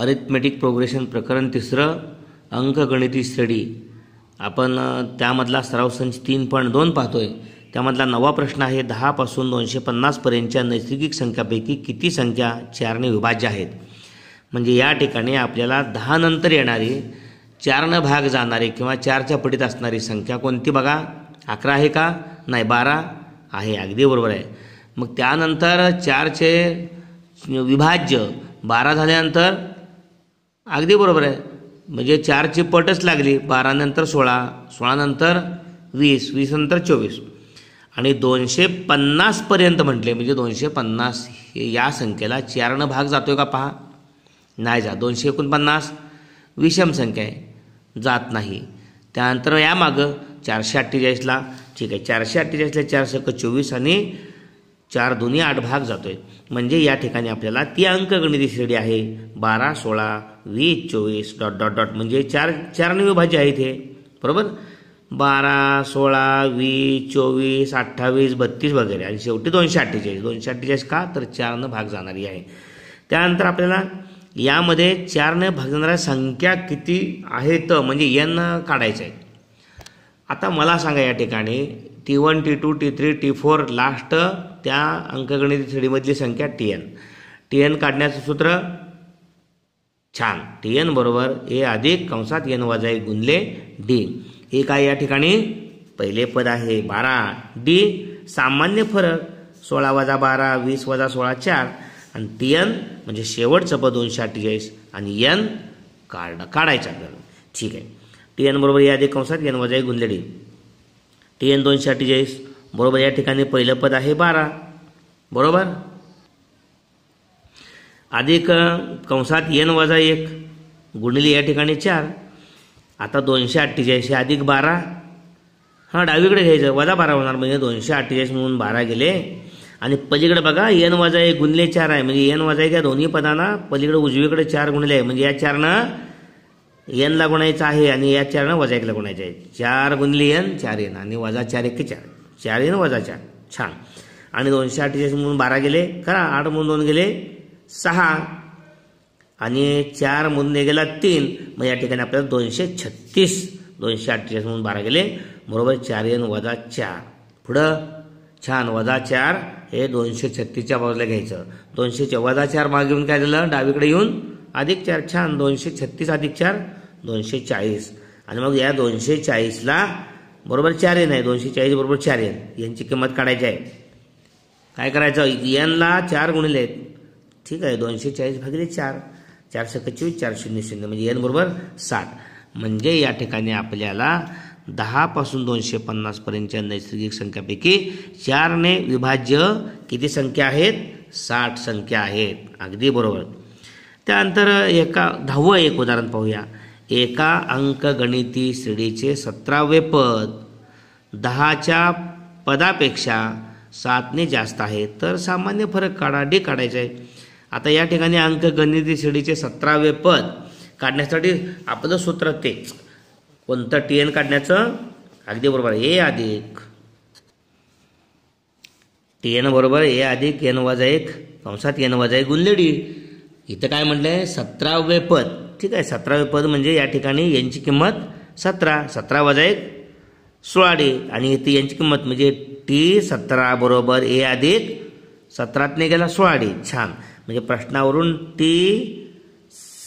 arithmetic progression प्रकरण तिसरं अंकगणिती study आपण त्यामधला सराव संच तीन पॉईंट दोन पाहतोय त्यामधला नवा प्रश्न आहे दहापासून दोनशे पन्नासपर्यंतच्या नैसर्गिक संख्यापैकी किती संख्या चारने विभाज्य आहेत म्हणजे या ठिकाणी आपल्याला दहानंतर नंतर येणारी चारनं भाग जाणारी किंवा चारच्या पटीत असणारी संख्या कोणती बघा अकरा आहे का नाही बारा आहे अगदी बरोबर आहे मग त्यानंतर चारचे विभाज्य बारा झाल्यानंतर अगदी बरोबर आहे म्हणजे चारची पटच लागली बारानंतर सोळा सोळानंतर वीस वीसनंतर चोवीस आणि दोनशे पन्नासपर्यंत म्हटले म्हणजे दोनशे पन्नास हे या संख्येला चारनं भाग जातो आहे का पहा नाही जा दोनशे एकोणपन्नास विषम संख्या आहे जात नाही त्यानंतर यामागं चारशे अठ्ठेचाळीसला ठीक आहे चारशे अठ्ठेचाळीसला चारशे एक चोवीस आणि चार दोन्ही आठ भाग जातोय म्हणजे या ठिकाणी आपल्याला ती अंकगणिती श्रेणी आहे बारा सोळा वीस चोवीस डॉट डॉट डॉट म्हणजे चार चारने विभाज्य आहेत हे बरोबर बारा सोळा वीस चोवीस अठ्ठावीस बत्तीस वगैरे आणि शेवटी दोनशे अठ्ठेचाळीस दोनशे अठ्ठेचाळीस का तर चारनं भाग जाणारी आहे त्यानंतर आपल्याला यामध्ये चारनं भाग जाणाऱ्या संख्या किती आहेत म्हणजे यन काढायचं आहे आता मला सांगा या ठिकाणी T one T two T three T four last त्या अंकगणित श्रेणीमधली संख्या टी एन टी एन काढण्याचं सूत्र छान टी एन बरोबर ए अधिक कंसात एन वजा गुणले डी हे काय या ठिकाणी पहिले पद आहे बारा डी सामान्य फरक सोळा वाजा बारा वीस वाजा सोळा चार आणि टी एन म्हणजे शेवटचं पद दोनशे अठ्ठेचाळीस आणि एन काढ काढायचं आपल्याला ठीक आहे टी एन बरोबर हे अधिक कंसात एन वजा गुणले डी टी एन दोनशे अठ्ठेचाळीस बरोबर या ठिकाणी पहिलं पद आहे बारा बरोबर अधिक कंसात येन वजा एक गुणिले या ठिकाणी चार आता दोनशे अठ्ठेचाळीस अधिक बारा हां डावीकडे घ्यायचं वजा बारा होणार म्हणजे दोनशे अठ्ठेचाळीस म्हणून बारा गेले आणि पलीकडे बघा एन वजा एक गुणले चार आहे म्हणजे एन वजा एक या दोन्ही पदांना पलीकडे उजवीकडे चार गुणले आहे म्हणजे या चारनं एनला गुणायचं आहे आणि या चारनं वजा एकला गुणायचं आहे चार गुणिले एन चार एन आणि वजा चार एक चार चार चारीनं वजा चार छान आणि दोनशे अठ्ठेचाळीस म्हणून बारा गेले करा आठ म्हणून दोन गेले सहा आणि चार म्हणून गेला तीन मग या ठिकाणी आपल्याला दोनशे छत्तीस दोनशे अठ्ठेचाळीस म्हणून बारा गेले बरोबर चार एन वजा चार पुढं छान वजा चार हे दोनशे छत्तीसच्या बाजूला घ्यायचं दोनशे वजा चार मागे घेऊन काय झालं डावीकडे येऊन अधिक चार छान दोनशे छत्तीस अधिक चार दोनशे चाळीस आणि मग या दोनशे चाळीसला बरोबर चार एन आहे दोनशे चाळीस बरोबर चार एन यांची किंमत काढायची आहे काय करायचं एनला चार गुणिले आहेत ठीक आहे दोनशे चाळीस भागिले चार चारशे पंचवीस चार शून्य शून्य म्हणजे एन बरोबर साठ म्हणजे या ठिकाणी आपल्याला दहापासून दोनशे पन्नासपर्यंतच्या नैसर्गिक संख्यापैकी चारने विभाज्य किती संख्या आहेत साठ संख्या आहेत अगदी बरोबर त्यानंतर एका दहावं एक उदाहरण पाहूया एका अंकगणिती श्रेणीचे सतरावे पद दहाच्या पदापेक्षा सातने जास्त आहे तर सामान्य फरक काढा डी काढायचा आहे आता या ठिकाणी अंकगणिती श्रेणीचे सतरावे पद काढण्यासाठी आपलं सूत्र तेच कोणतं टी एन काढण्याचं अगदी बरोबर ए अधिक टी एन बरोबर ए अधिक एन एक कंसात एन वाजा एक गुणलेडी इथं काय म्हटलं आहे सतरावे पद ठीक आहे सतरावे पद म्हणजे या ठिकाणी यांची किंमत सतरा सतरा वजा एक सोळा डे आणि इथे यांची किंमत म्हणजे टी सतरा बरोबर ए अधिक सतरात ने गेला सोळा डे छान म्हणजे प्रश्नावरून T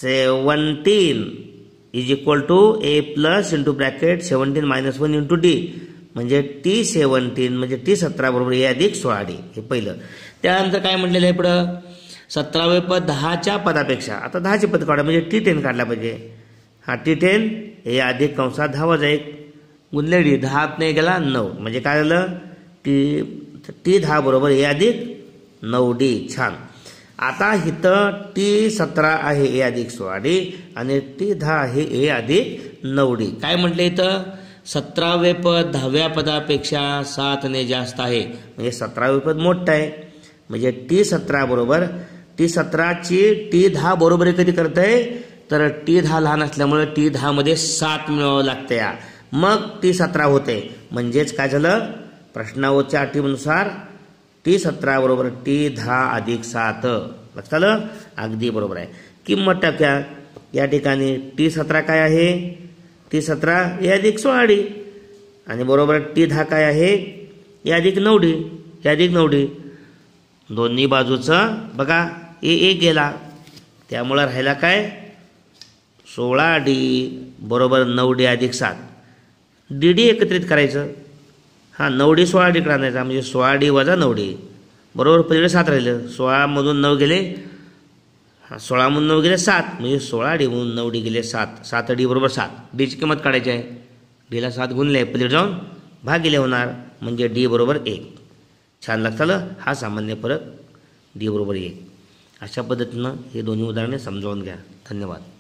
seventeen is equal to A plus into bracket seventeen minus one into D म्हणजे टी सेवन्टीन म्हणजे टी सतरा बरोबर ए अधिक सोळा डे हे पहिलं त्यानंतर काय म्हटलेलं आहे पुढं सतरावे पद दहाच्या पदापेक्षा आता दहाचे पद काढा म्हणजे टी टेन काढला पाहिजे हा टी टेन हे अधिक कंसात दहावाच एक गुन्हेडी दहात नाही गेला नऊ म्हणजे काय झालं टी टी दहा बरोबर हे अधिक नऊ डी छान आता इथं टी सतरा आहे ए अधिक सोळा डी आणि टी दहा आहे ए अधिक नऊ डी काय म्हटले इथं सतरावे पद दहाव्या पदापेक्षा सातने जास्त आहे म्हणजे सतरावे पद मोठं आहे म्हणजे टी सतरा बरोबर टी सतराची टी दहा बरोबरी कधी करतंय तर टी दहा लहान असल्यामुळे टी दहामध्ये सात मिळवावं लागतं या मग टी सतरा होते म्हणजेच काय झालं प्रश्नावरच्या अटीनुसार टी सतरा बरोबर टी दहा अधिक सात लक्षात आलं अगदी बरोबर आहे किंमत टाक्या या ठिकाणी टी सतरा काय आहे टी सतरा हे अधिक सोळाडी आणि बरोबर टी दहा काय आहे हे अधिक नवडी हे अधिक नवडी दोन्ही बाजूचं बघा ए एक गेला त्यामुळं राहिला काय सोळा डी बरोबर नऊ डी अधिक सात डी डी एकत्रित करायचं हां नऊ डी सोळा डीकडे आणायचा म्हणजे सोळा डी वजा नऊ डी बरोबर पहिले सात राहिलं सोळामधून नऊ गेले हां सोळामधून नऊ गेले सात म्हणजे सोळा म्हणून नऊ डी गेले सात सात डी बरोबर सात डीची किंमत काढायची आहे डीला सात गुणले पलीकडे जाऊन भाग गेले होणार म्हणजे डी बरोबर एक छान लक्षात हा सामान्य फरक डी बरोबर एक अशा पद्धतीनं हे दोन्ही उदाहरणे समजावून घ्या धन्यवाद